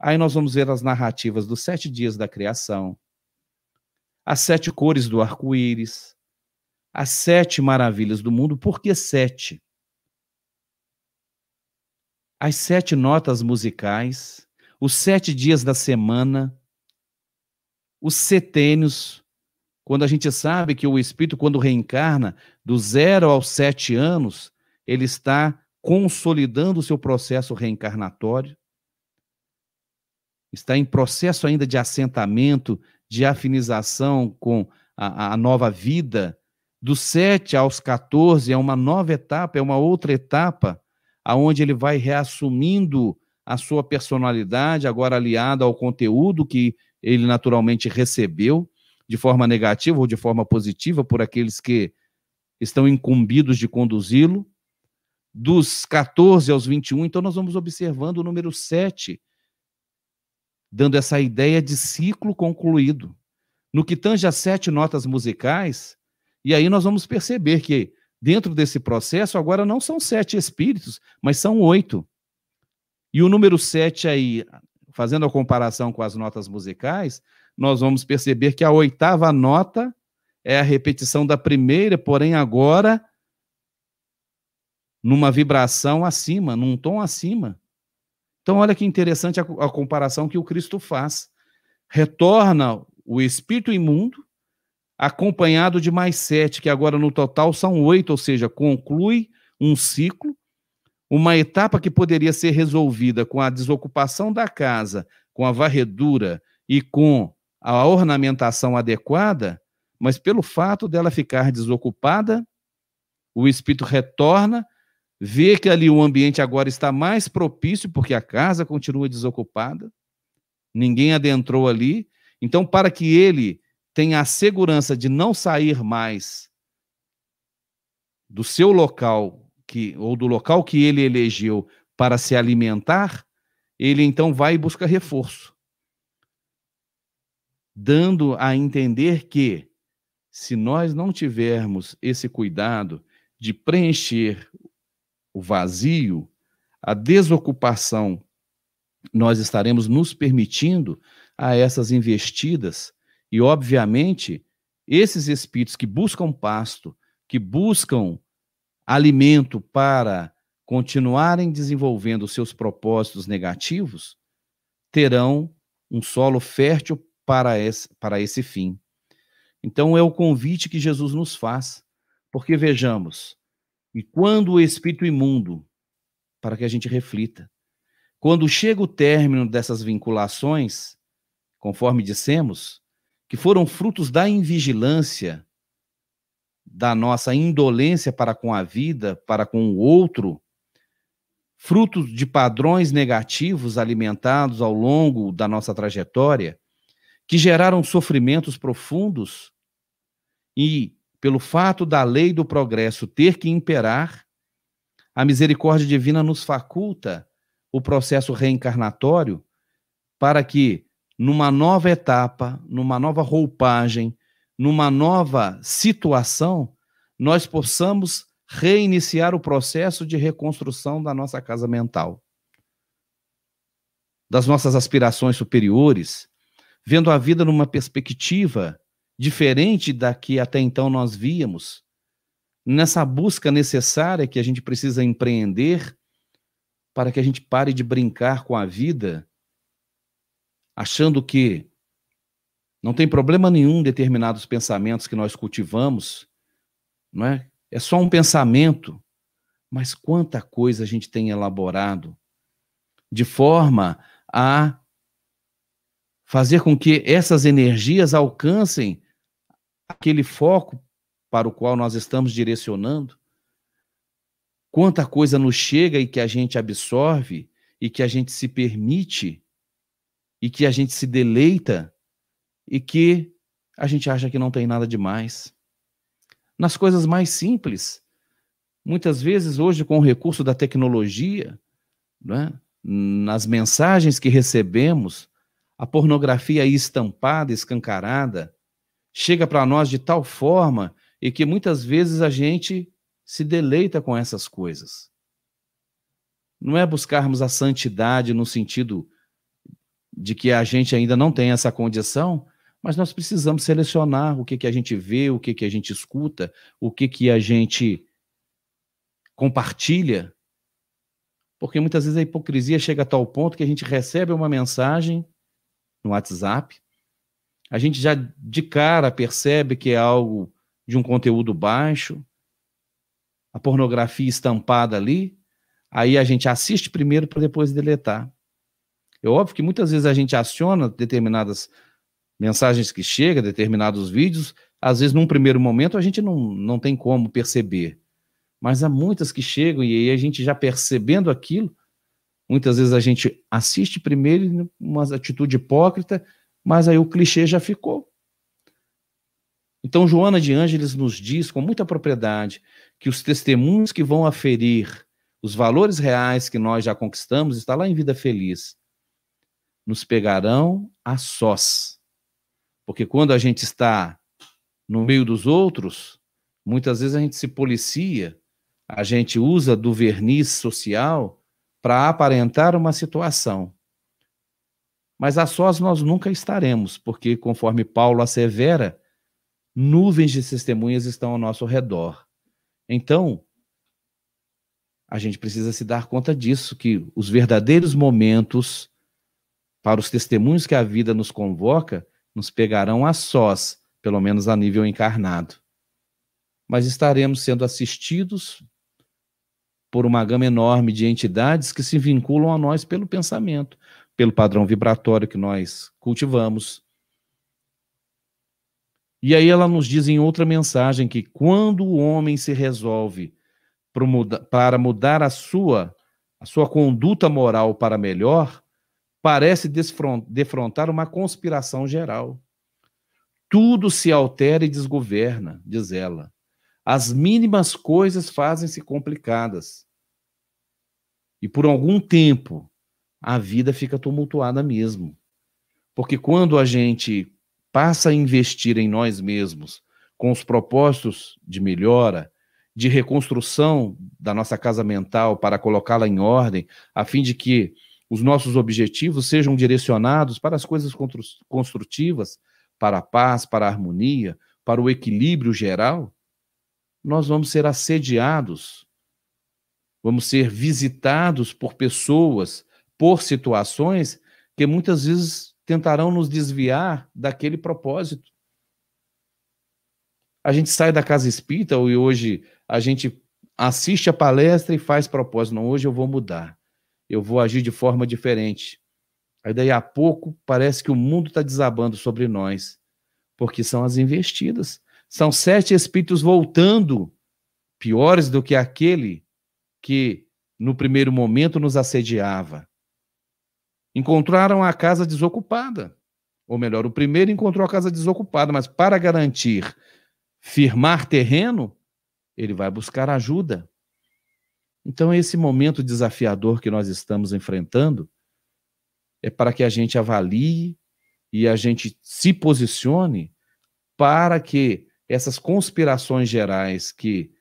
Aí nós vamos ver as narrativas dos sete dias da criação, as sete cores do arco-íris, as sete maravilhas do mundo, por que sete? As sete notas musicais, os sete dias da semana, os setênios, quando a gente sabe que o espírito, quando reencarna, do zero aos sete anos, ele está consolidando o seu processo reencarnatório, está em processo ainda de assentamento, de afinização com a, a nova vida do 7 aos 14 é uma nova etapa, é uma outra etapa, aonde ele vai reassumindo a sua personalidade, agora aliada ao conteúdo que ele naturalmente recebeu, de forma negativa ou de forma positiva, por aqueles que estão incumbidos de conduzi-lo. Dos 14 aos 21, então nós vamos observando o número 7, dando essa ideia de ciclo concluído. No que tange a sete notas musicais, e aí nós vamos perceber que, dentro desse processo, agora não são sete espíritos, mas são oito. E o número sete aí, fazendo a comparação com as notas musicais, nós vamos perceber que a oitava nota é a repetição da primeira, porém agora numa vibração acima, num tom acima. Então, olha que interessante a, a comparação que o Cristo faz. Retorna o espírito imundo acompanhado de mais sete, que agora no total são oito, ou seja, conclui um ciclo, uma etapa que poderia ser resolvida com a desocupação da casa, com a varredura e com a ornamentação adequada, mas pelo fato dela ficar desocupada, o espírito retorna, vê que ali o ambiente agora está mais propício, porque a casa continua desocupada, ninguém adentrou ali. Então, para que ele tem a segurança de não sair mais do seu local que ou do local que ele elegeu para se alimentar, ele então vai e busca reforço, dando a entender que se nós não tivermos esse cuidado de preencher o vazio, a desocupação, nós estaremos nos permitindo a essas investidas e, obviamente, esses espíritos que buscam pasto, que buscam alimento para continuarem desenvolvendo seus propósitos negativos, terão um solo fértil para esse, para esse fim. Então, é o convite que Jesus nos faz, porque vejamos, e quando o espírito imundo, para que a gente reflita, quando chega o término dessas vinculações, conforme dissemos, que foram frutos da invigilância, da nossa indolência para com a vida, para com o outro, frutos de padrões negativos alimentados ao longo da nossa trajetória, que geraram sofrimentos profundos e, pelo fato da lei do progresso ter que imperar, a misericórdia divina nos faculta o processo reencarnatório para que numa nova etapa, numa nova roupagem, numa nova situação, nós possamos reiniciar o processo de reconstrução da nossa casa mental, das nossas aspirações superiores, vendo a vida numa perspectiva diferente da que até então nós víamos, nessa busca necessária que a gente precisa empreender para que a gente pare de brincar com a vida achando que não tem problema nenhum determinados pensamentos que nós cultivamos, não é? É só um pensamento, mas quanta coisa a gente tem elaborado de forma a fazer com que essas energias alcancem aquele foco para o qual nós estamos direcionando. Quanta coisa nos chega e que a gente absorve e que a gente se permite e que a gente se deleita e que a gente acha que não tem nada demais. Nas coisas mais simples, muitas vezes hoje com o recurso da tecnologia, né, nas mensagens que recebemos, a pornografia aí estampada, escancarada, chega para nós de tal forma e que muitas vezes a gente se deleita com essas coisas. Não é buscarmos a santidade no sentido de que a gente ainda não tem essa condição, mas nós precisamos selecionar o que, que a gente vê, o que, que a gente escuta, o que, que a gente compartilha, porque muitas vezes a hipocrisia chega a tal ponto que a gente recebe uma mensagem no WhatsApp, a gente já de cara percebe que é algo de um conteúdo baixo, a pornografia estampada ali, aí a gente assiste primeiro para depois deletar. É óbvio que muitas vezes a gente aciona determinadas mensagens que chegam, determinados vídeos, às vezes num primeiro momento a gente não, não tem como perceber. Mas há muitas que chegam e aí a gente já percebendo aquilo, muitas vezes a gente assiste primeiro uma atitude hipócrita, mas aí o clichê já ficou. Então Joana de Ângeles nos diz com muita propriedade que os testemunhos que vão aferir os valores reais que nós já conquistamos está lá em Vida Feliz nos pegarão a sós. Porque quando a gente está no meio dos outros, muitas vezes a gente se policia, a gente usa do verniz social para aparentar uma situação. Mas a sós nós nunca estaremos, porque, conforme Paulo assevera, nuvens de testemunhas estão ao nosso redor. Então, a gente precisa se dar conta disso, que os verdadeiros momentos para os testemunhos que a vida nos convoca, nos pegarão a sós, pelo menos a nível encarnado. Mas estaremos sendo assistidos por uma gama enorme de entidades que se vinculam a nós pelo pensamento, pelo padrão vibratório que nós cultivamos. E aí ela nos diz em outra mensagem que quando o homem se resolve para mudar a sua a sua conduta moral para melhor, parece defrontar uma conspiração geral. Tudo se altera e desgoverna, diz ela. As mínimas coisas fazem-se complicadas. E por algum tempo, a vida fica tumultuada mesmo. Porque quando a gente passa a investir em nós mesmos com os propósitos de melhora, de reconstrução da nossa casa mental para colocá-la em ordem, a fim de que os nossos objetivos sejam direcionados para as coisas construtivas, para a paz, para a harmonia, para o equilíbrio geral, nós vamos ser assediados, vamos ser visitados por pessoas, por situações que muitas vezes tentarão nos desviar daquele propósito. A gente sai da casa espírita e hoje a gente assiste a palestra e faz propósito. Não, hoje eu vou mudar eu vou agir de forma diferente. Aí daí a pouco parece que o mundo está desabando sobre nós, porque são as investidas. São sete espíritos voltando, piores do que aquele que no primeiro momento nos assediava. Encontraram a casa desocupada. Ou melhor, o primeiro encontrou a casa desocupada, mas para garantir firmar terreno, ele vai buscar ajuda. Então, esse momento desafiador que nós estamos enfrentando é para que a gente avalie e a gente se posicione para que essas conspirações gerais que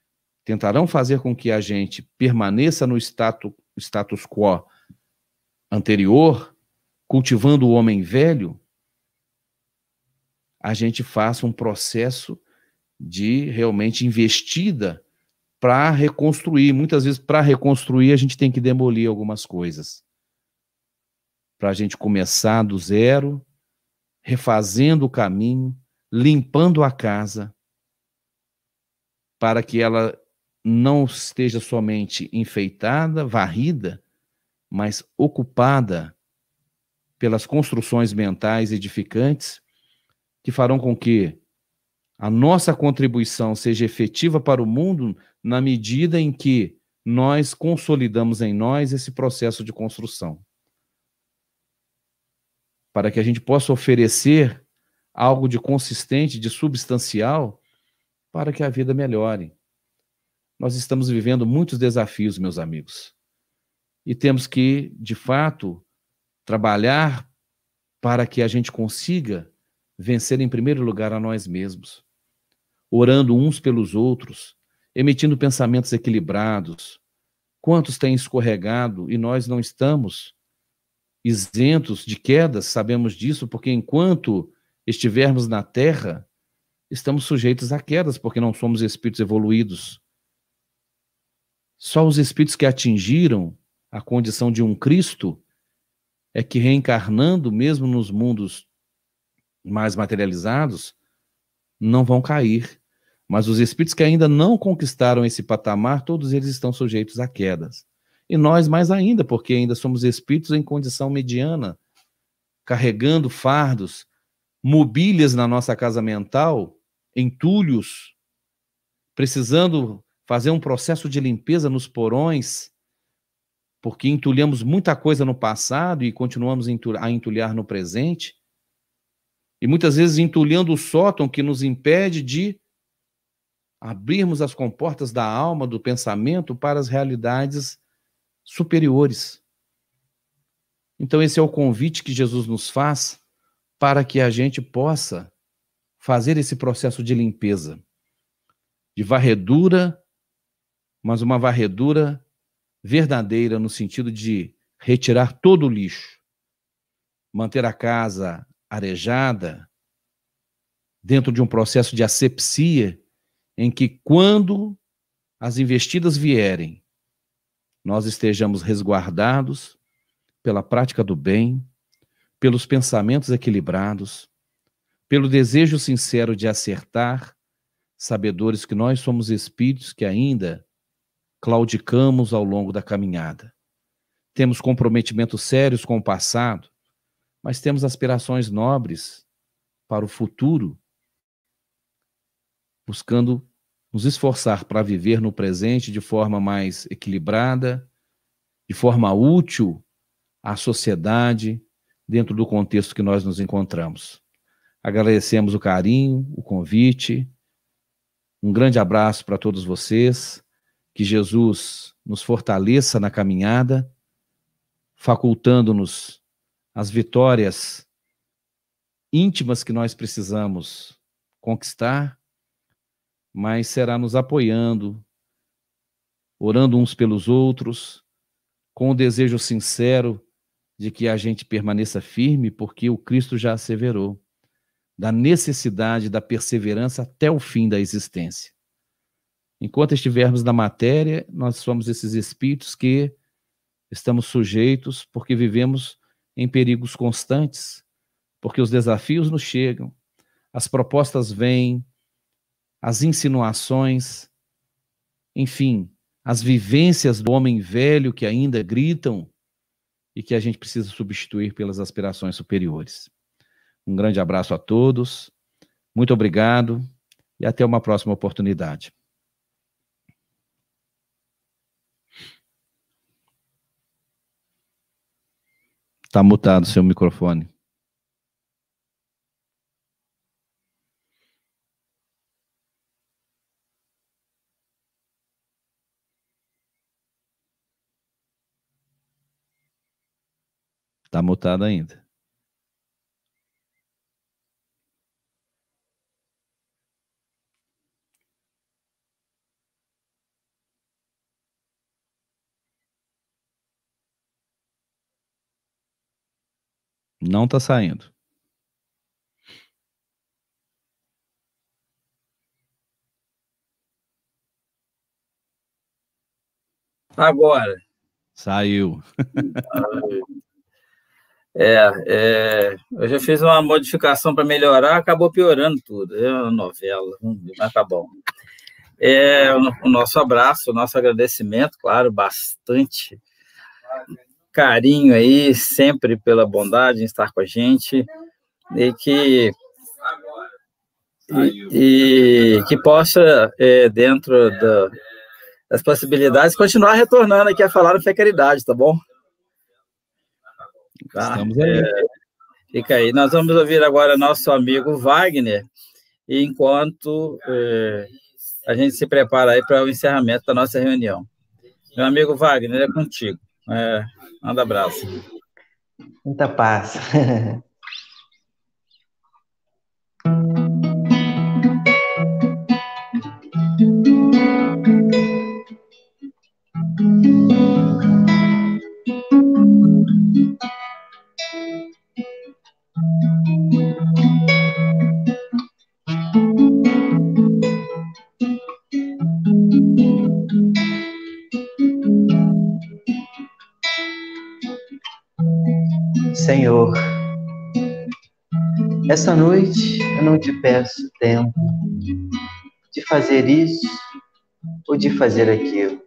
tentarão fazer com que a gente permaneça no status, status quo anterior, cultivando o homem velho, a gente faça um processo de realmente investida para reconstruir. Muitas vezes, para reconstruir, a gente tem que demolir algumas coisas. Para a gente começar do zero, refazendo o caminho, limpando a casa, para que ela não esteja somente enfeitada, varrida, mas ocupada pelas construções mentais edificantes que farão com que a nossa contribuição seja efetiva para o mundo, na medida em que nós consolidamos em nós esse processo de construção. Para que a gente possa oferecer algo de consistente, de substancial, para que a vida melhore. Nós estamos vivendo muitos desafios, meus amigos. E temos que, de fato, trabalhar para que a gente consiga vencer, em primeiro lugar, a nós mesmos, orando uns pelos outros emitindo pensamentos equilibrados. Quantos têm escorregado e nós não estamos isentos de quedas, sabemos disso, porque enquanto estivermos na terra, estamos sujeitos a quedas, porque não somos espíritos evoluídos. Só os espíritos que atingiram a condição de um Cristo é que reencarnando mesmo nos mundos mais materializados não vão cair. Mas os espíritos que ainda não conquistaram esse patamar, todos eles estão sujeitos a quedas. E nós mais ainda, porque ainda somos espíritos em condição mediana, carregando fardos, mobílias na nossa casa mental, entulhos, precisando fazer um processo de limpeza nos porões, porque entulhamos muita coisa no passado e continuamos a entulhar no presente. E muitas vezes entulhando o sótão que nos impede de abrirmos as comportas da alma, do pensamento para as realidades superiores. Então, esse é o convite que Jesus nos faz para que a gente possa fazer esse processo de limpeza, de varredura, mas uma varredura verdadeira no sentido de retirar todo o lixo, manter a casa arejada, dentro de um processo de asepsia em que, quando as investidas vierem, nós estejamos resguardados pela prática do bem, pelos pensamentos equilibrados, pelo desejo sincero de acertar, sabedores que nós somos espíritos que ainda claudicamos ao longo da caminhada. Temos comprometimentos sérios com o passado, mas temos aspirações nobres para o futuro, buscando nos esforçar para viver no presente de forma mais equilibrada, de forma útil à sociedade, dentro do contexto que nós nos encontramos. Agradecemos o carinho, o convite. Um grande abraço para todos vocês. Que Jesus nos fortaleça na caminhada, facultando-nos as vitórias íntimas que nós precisamos conquistar mas será nos apoiando, orando uns pelos outros, com o desejo sincero de que a gente permaneça firme, porque o Cristo já asseverou da necessidade da perseverança até o fim da existência. Enquanto estivermos na matéria, nós somos esses espíritos que estamos sujeitos porque vivemos em perigos constantes, porque os desafios nos chegam, as propostas vêm, as insinuações, enfim, as vivências do homem velho que ainda gritam e que a gente precisa substituir pelas aspirações superiores. Um grande abraço a todos, muito obrigado e até uma próxima oportunidade. Está mutado seu microfone. Tá mutado ainda. Não tá saindo. Agora. Saiu. É, é, eu já fiz uma modificação para melhorar, acabou piorando tudo. É uma novela, mas tá bom. É, o nosso abraço, o nosso agradecimento, claro, bastante carinho aí, sempre pela bondade em estar com a gente e que e, e que possa, é, dentro da, das possibilidades, continuar retornando aqui a falar no Fé Caridade, tá bom? Tá? Estamos É, fica aí. Nós vamos ouvir agora nosso amigo Wagner, enquanto é, a gente se prepara aí para o encerramento da nossa reunião. Meu amigo Wagner, é contigo. É, manda abraço. Muita paz. Essa noite eu não te peço tempo de fazer isso ou de fazer aquilo.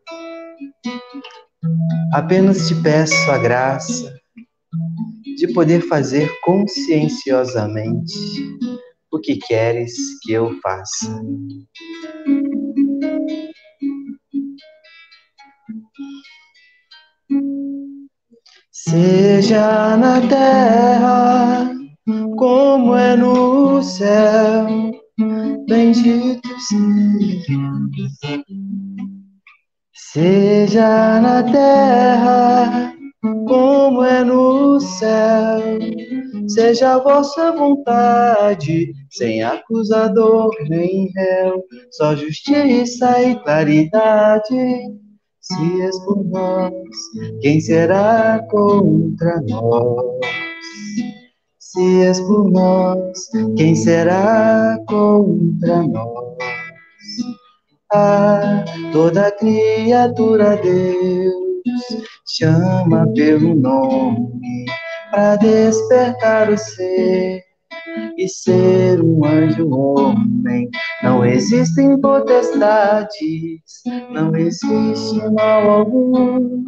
Apenas te peço a graça de poder fazer conscienciosamente o que queres que eu faça. Seja na terra como é no céu. Bendito seja, seja na terra como é no céu. Seja a vossa vontade, sem acusador nem réu, só justiça e claridade. Se és por nós, quem será contra nós? se és por nós, quem será contra nós? Ah, toda criatura, Deus, chama pelo nome, para despertar o ser e ser um anjo homem. Não existem potestades, não existe mal algum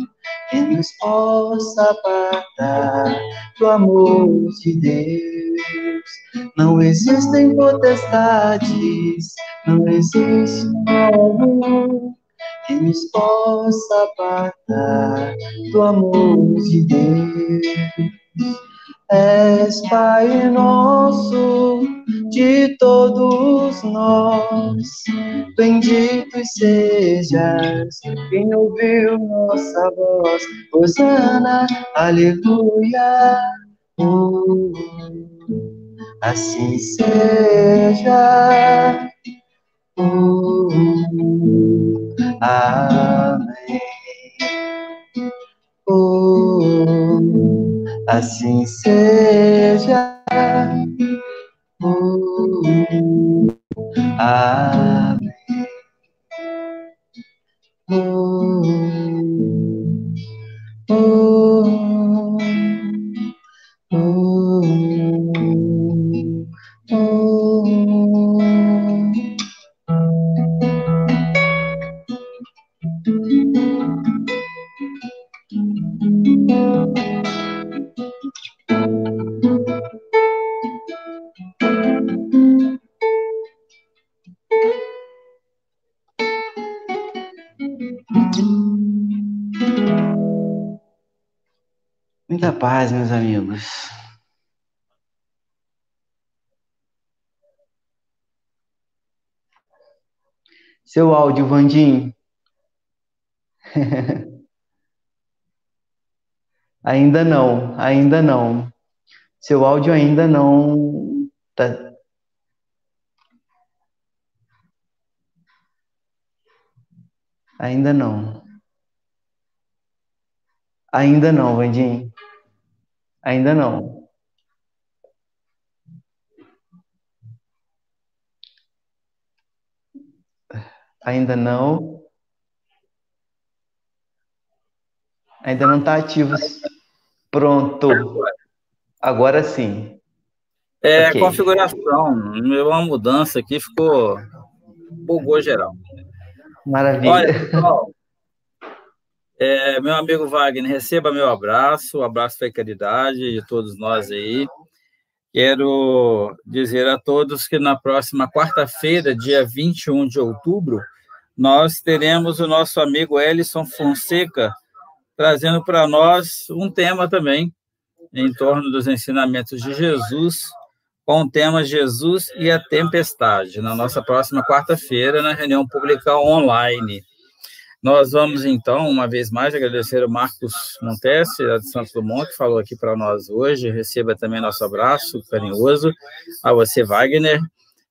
que nos possa apartar do amor de Deus. Não existem potestades, não existe algo que nos possa apartar do amor de Deus. És Pai nosso de todos nós, bendito sejas quem ouviu nossa voz. Hosana, aleluia. Uh, assim seja. Uh, amém. assim seja. Uh, uh, uh. Ah. paz, meus amigos. Seu áudio, Vandim. ainda não, ainda não. Seu áudio ainda não tá, Ainda não. Ainda não, Vandinho. Ainda não. Ainda não. Ainda não está ativo. Pronto. Agora sim. É, okay. configuração. Uma mudança aqui ficou. bugou geral. Maravilha. Olha, pessoal, é, meu amigo Wagner, receba meu abraço, um abraço da caridade de todos nós aí. Quero dizer a todos que na próxima quarta-feira, dia 21 de outubro, nós teremos o nosso amigo Ellison Fonseca trazendo para nós um tema também em torno dos ensinamentos de Jesus, com o tema Jesus e a Tempestade, na nossa próxima quarta-feira, na reunião pública online. Nós vamos, então, uma vez mais, agradecer o Marcos Montesi, de Santos Dumont, que falou aqui para nós hoje. Receba também nosso abraço carinhoso. A você, Wagner,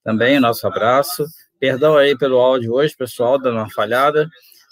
também o nosso abraço. Perdão aí pelo áudio hoje, pessoal, dando uma falhada.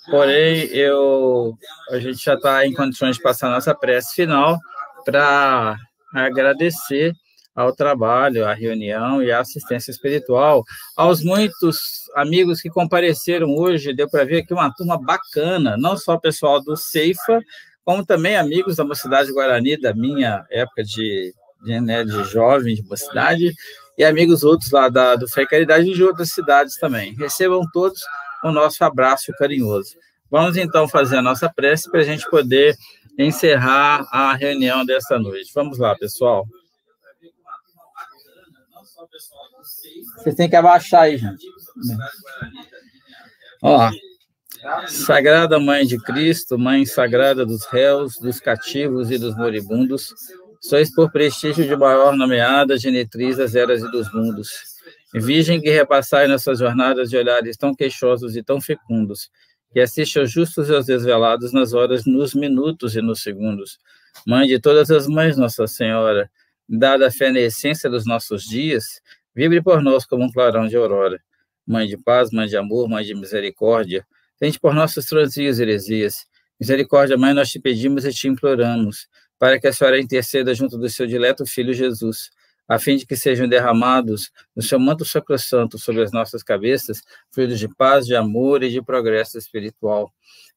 Porém, eu, a gente já está em condições de passar nossa prece final para agradecer ao trabalho, à reunião e à assistência espiritual. Aos muitos amigos que compareceram hoje, deu para ver aqui uma turma bacana, não só o pessoal do Ceifa, como também amigos da Mocidade Guarani, da minha época de, de, né, de jovem, de mocidade, e amigos outros lá da, do Fé Caridade e de outras cidades também. Recebam todos o nosso abraço carinhoso. Vamos então fazer a nossa prece para a gente poder encerrar a reunião desta noite. Vamos lá, pessoal. Vocês têm que abaixar aí, gente. Ó, Sagrada Mãe de Cristo, Mãe Sagrada dos réus, dos cativos e dos moribundos, sois por prestígio de maior nomeada, genetriz das eras e dos mundos. Virgem que repassai nessas jornadas de olhares tão queixosos e tão fecundos, que assiste aos justos e aos desvelados nas horas, nos minutos e nos segundos. Mãe de todas as mães, Nossa Senhora, dada a fé na essência dos nossos dias, Vibre por nós como um clarão de aurora. Mãe de paz, mãe de amor, mãe de misericórdia, tente por nossos transios heresias. Misericórdia, mãe, nós te pedimos e te imploramos, para que a senhora interceda junto do seu dileto filho Jesus, a fim de que sejam derramados no seu manto sacrossanto sobre as nossas cabeças fluidos de paz, de amor e de progresso espiritual.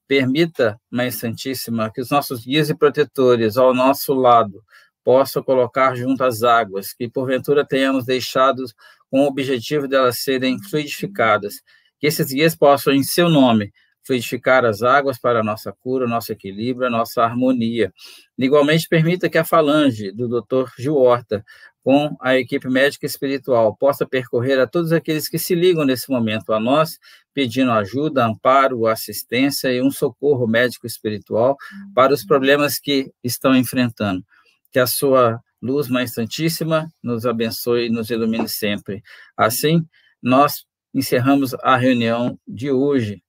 Permita, Mãe Santíssima, que os nossos guias e protetores ao nosso lado possa colocar junto às águas, que porventura tenhamos deixado com o objetivo delas serem fluidificadas, que esses guias possam, em seu nome, fluidificar as águas para a nossa cura, nosso equilíbrio, nossa harmonia. Igualmente, permita que a falange do Dr. Gil Horta, com a equipe médica espiritual, possa percorrer a todos aqueles que se ligam nesse momento a nós, pedindo ajuda, amparo, assistência e um socorro médico espiritual para os problemas que estão enfrentando que a sua luz, Mãe Santíssima, nos abençoe e nos ilumine sempre. Assim, nós encerramos a reunião de hoje,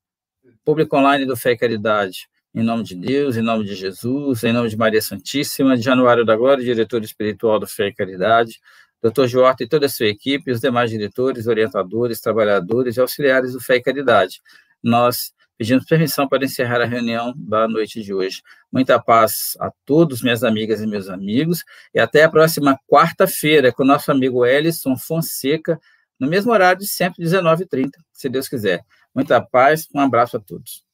público online do Fé e Caridade. Em nome de Deus, em nome de Jesus, em nome de Maria Santíssima, de Januário da Glória, diretor espiritual do Fé e Caridade, Dr. Joata e toda a sua equipe, os demais diretores, orientadores, trabalhadores e auxiliares do Fé e Caridade. Nós pedindo permissão para encerrar a reunião da noite de hoje. Muita paz a todos, minhas amigas e meus amigos, e até a próxima quarta-feira com o nosso amigo Ellison Fonseca, no mesmo horário de sempre, 19h30, se Deus quiser. Muita paz, um abraço a todos.